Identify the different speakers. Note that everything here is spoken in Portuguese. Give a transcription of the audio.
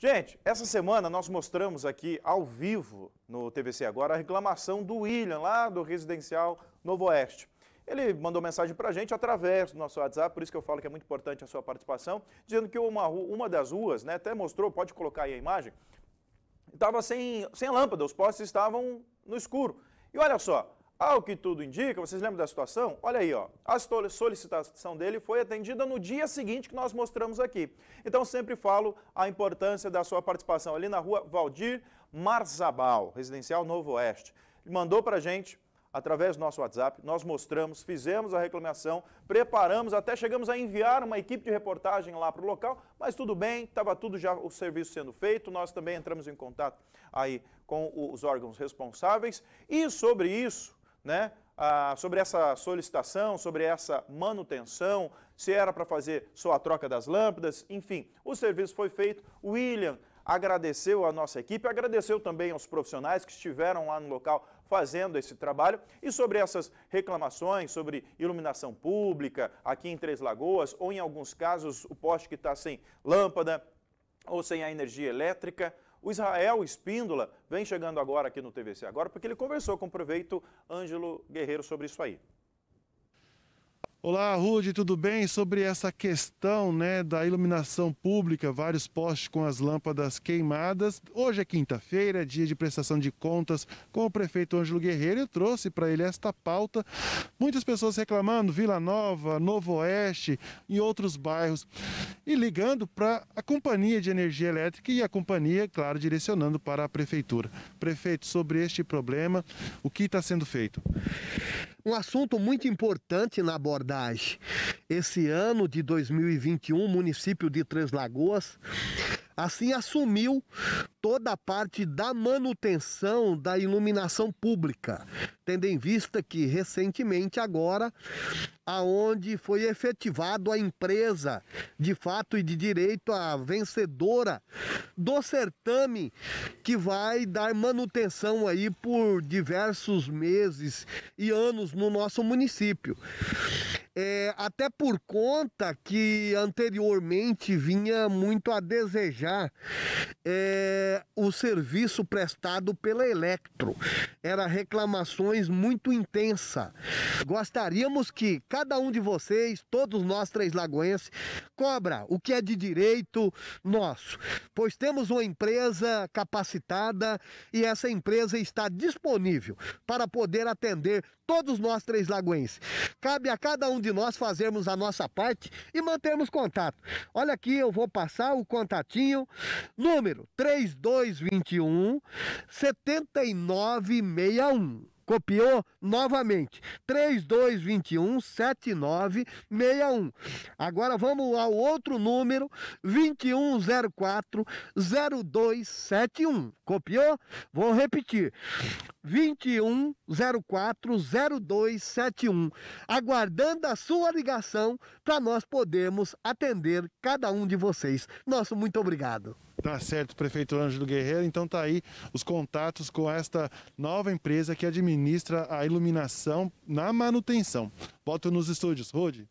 Speaker 1: Gente, essa semana nós mostramos aqui ao vivo no TVC Agora a reclamação do William, lá do Residencial Novo Oeste. Ele mandou mensagem para a gente através do nosso WhatsApp, por isso que eu falo que é muito importante a sua participação, dizendo que uma, uma das ruas, né, até mostrou, pode colocar aí a imagem, estava sem, sem lâmpada, os postes estavam no escuro. E olha só, ao que tudo indica, vocês lembram da situação? Olha aí, ó. A solicitação dele foi atendida no dia seguinte que nós mostramos aqui. Então sempre falo a importância da sua participação ali na rua Valdir Marzabal, residencial Novo Oeste. Ele mandou pra gente através do nosso WhatsApp, nós mostramos, fizemos a reclamação, preparamos, até chegamos a enviar uma equipe de reportagem lá para o local, mas tudo bem, estava tudo já o serviço sendo feito, nós também entramos em contato aí com os órgãos responsáveis e sobre isso né, ah, sobre essa solicitação, sobre essa manutenção, se era para fazer só a troca das lâmpadas, enfim, o serviço foi feito. O William agradeceu a nossa equipe, agradeceu também aos profissionais que estiveram lá no local fazendo esse trabalho. E sobre essas reclamações, sobre iluminação pública aqui em Três Lagoas, ou em alguns casos o poste que está sem lâmpada, ou sem a energia elétrica. O Israel Espíndola vem chegando agora aqui no TVC agora, porque ele conversou com o prefeito Ângelo Guerreiro sobre isso aí.
Speaker 2: Olá, Rude, tudo bem? Sobre essa questão né, da iluminação pública, vários postes com as lâmpadas queimadas. Hoje é quinta-feira, dia de prestação de contas com o prefeito Ângelo Guerreiro. Eu trouxe para ele esta pauta. Muitas pessoas reclamando, Vila Nova, Novo Oeste e outros bairros. E ligando para a Companhia de Energia Elétrica e a companhia, claro, direcionando para a prefeitura. Prefeito, sobre este problema,
Speaker 3: o que está sendo feito? Um assunto muito importante na abordagem. Esse ano de 2021, município de Três Lagoas Assim assumiu toda a parte da manutenção da iluminação pública, tendo em vista que recentemente agora aonde foi efetivado a empresa de fato e de direito a vencedora do certame que vai dar manutenção aí por diversos meses e anos no nosso município. É, até por conta que anteriormente vinha muito a desejar é, o serviço prestado pela Electro. Era reclamações muito intensa. Gostaríamos que cada um de vocês, todos nós três lagoenses, cobra o que é de direito nosso, pois temos uma empresa capacitada e essa empresa está disponível para poder atender todos nós três lagoenses. Cabe a cada um de nós fazermos a nossa parte e mantermos contato. Olha aqui, eu vou passar o contatinho, número 3221 7961. Copiou novamente. 3221 7961. Agora vamos ao outro número, 2104 0271. Copiou? Vou repetir. 21040271. Aguardando a sua ligação para nós podermos atender cada um de vocês. Nosso muito obrigado.
Speaker 2: Tá certo, prefeito Ângelo Guerreiro. Então tá aí os contatos com esta nova empresa que administra a iluminação na manutenção. Volto nos estúdios. Rode.